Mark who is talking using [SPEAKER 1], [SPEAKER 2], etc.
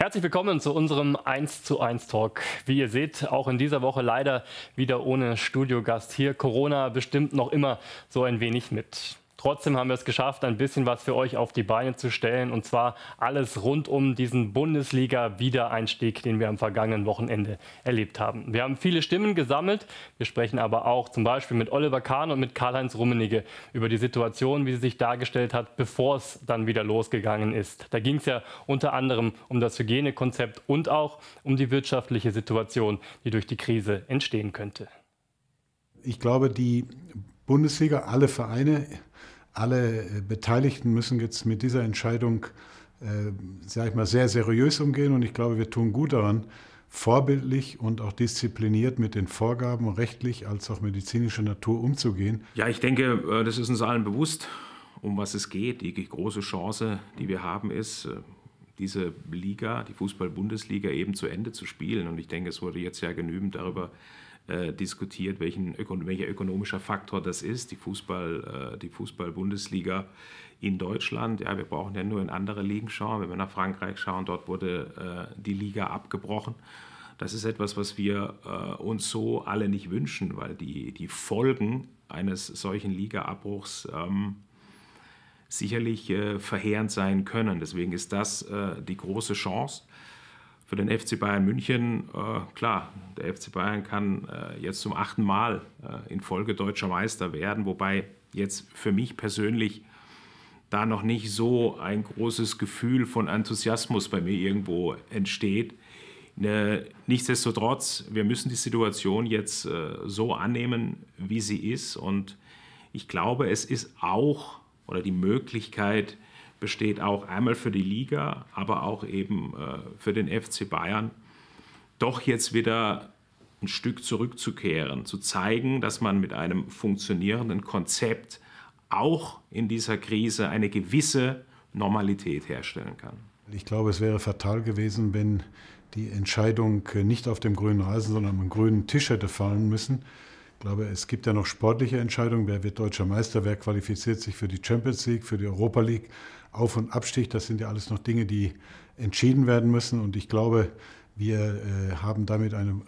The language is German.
[SPEAKER 1] Herzlich willkommen zu unserem 1 zu 1 Talk. Wie ihr seht, auch in dieser Woche leider wieder ohne Studiogast hier. Corona bestimmt noch immer so ein wenig mit. Trotzdem haben wir es geschafft, ein bisschen was für euch auf die Beine zu stellen. Und zwar alles rund um diesen Bundesliga-Wiedereinstieg, den wir am vergangenen Wochenende erlebt haben. Wir haben viele Stimmen gesammelt. Wir sprechen aber auch zum Beispiel mit Oliver Kahn und mit Karl-Heinz Rummenigge über die Situation, wie sie sich dargestellt hat, bevor es dann wieder losgegangen ist. Da ging es ja unter anderem um das Hygienekonzept und auch um die wirtschaftliche Situation, die durch die Krise entstehen könnte.
[SPEAKER 2] Ich glaube, die Bundesliga, alle Vereine alle äh, Beteiligten müssen jetzt mit dieser Entscheidung, äh, sage ich mal, sehr seriös umgehen. Und ich glaube, wir tun gut daran, vorbildlich und auch diszipliniert mit den Vorgaben rechtlich als auch medizinischer Natur umzugehen.
[SPEAKER 3] Ja, ich denke, äh, das ist uns allen bewusst, um was es geht. Die große Chance, die wir haben, ist, äh, diese Liga, die Fußball-Bundesliga eben zu Ende zu spielen. Und ich denke, es wurde jetzt ja genügend darüber äh, diskutiert, welchen, welcher ökonomischer Faktor das ist, die, Fußball, äh, in Deutschland. Ja, wir brauchen ja nur in andere Ligen schauen. Wenn wir nach Frankreich schauen, dort wurde äh, die Liga abgebrochen. Das ist etwas, was wir äh, uns so alle nicht wünschen, weil die, die Folgen eines solchen Ligaabbruchs ähm, sicherlich äh, verheerend sein können. Deswegen ist das die große Chance. Für den FC Bayern München, äh, klar, der FC Bayern kann äh, jetzt zum achten Mal äh, in Folge deutscher Meister werden, wobei jetzt für mich persönlich da noch nicht so ein großes Gefühl von Enthusiasmus bei mir irgendwo entsteht. Ne, nichtsdestotrotz, wir müssen die Situation jetzt äh, so annehmen, wie sie ist. Und ich glaube, es ist auch oder die Möglichkeit, besteht auch einmal für die Liga, aber auch eben äh, für den FC Bayern, doch jetzt wieder ein Stück zurückzukehren, zu zeigen, dass man mit einem funktionierenden Konzept auch in dieser Krise eine gewisse Normalität herstellen kann.
[SPEAKER 2] Ich glaube, es wäre fatal gewesen, wenn die Entscheidung äh, nicht auf dem grünen Rasen, sondern am grünen Tisch hätte fallen müssen. Ich glaube, es gibt ja noch sportliche Entscheidungen. Wer wird deutscher Meister? Wer qualifiziert sich für die Champions League, für die Europa League? Auf- und Abstieg, das sind ja alles noch Dinge, die entschieden werden müssen. Und ich glaube, wir äh, haben damit eine